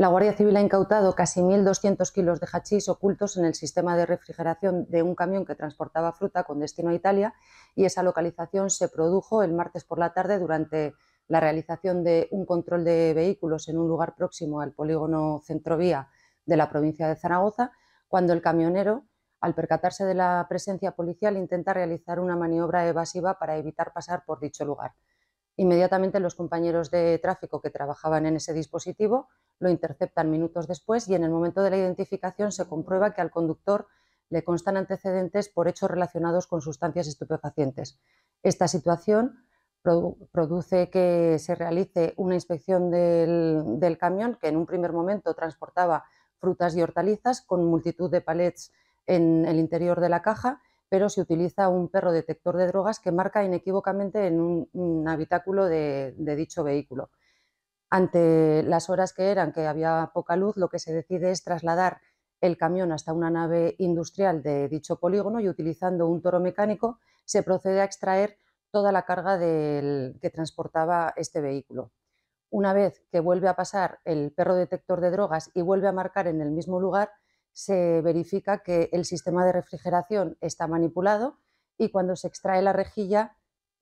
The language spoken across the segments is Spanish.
La Guardia Civil ha incautado casi 1.200 kilos de hachís ocultos en el sistema de refrigeración de un camión que transportaba fruta con destino a Italia y esa localización se produjo el martes por la tarde durante la realización de un control de vehículos en un lugar próximo al polígono Centrovía de la provincia de Zaragoza, cuando el camionero, al percatarse de la presencia policial, intenta realizar una maniobra evasiva para evitar pasar por dicho lugar. Inmediatamente los compañeros de tráfico que trabajaban en ese dispositivo lo interceptan minutos después y en el momento de la identificación se comprueba que al conductor le constan antecedentes por hechos relacionados con sustancias estupefacientes. Esta situación produce que se realice una inspección del, camión que en un primer momento transportaba frutas y hortalizas con multitud de palets en el interior de la caja, pero se utiliza un perro detector de drogas que marca inequívocamente en un, habitáculo de dicho vehículo. Ante las horas que eran, que había poca luz, lo que se decide es trasladar el camión hasta una nave industrial de dicho polígono y utilizando un toro mecánico se procede a extraer toda la carga del, que transportaba este vehículo. Una vez que vuelve a pasar el perro detector de drogas y vuelve a marcar en el mismo lugar, se verifica que el sistema de refrigeración está manipulado y cuando se extrae la rejilla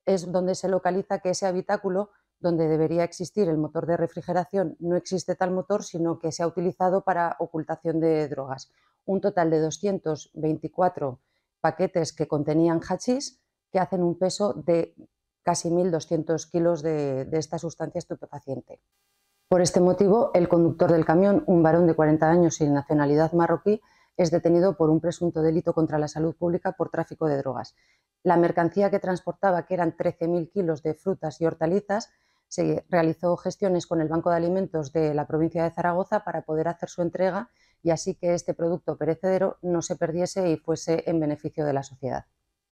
es donde se localiza que ese habitáculo donde debería existir el motor de refrigeración, no existe tal motor, sino que se ha utilizado para ocultación de drogas. Un total de 224 paquetes que contenían hachís, que hacen un peso de casi 1.200 kilos de, esta sustancia estupefaciente. Por este motivo, el conductor del camión, un varón de 40 años y nacionalidad marroquí, es detenido por un presunto delito contra la salud pública por tráfico de drogas. La mercancía que transportaba, que eran 13.000 kilos de frutas y hortalizas, se realizó gestiones con el Banco de Alimentos de la provincia de Zaragoza para poder hacer su entrega y así que este producto perecedero no se perdiese y fuese en beneficio de la sociedad.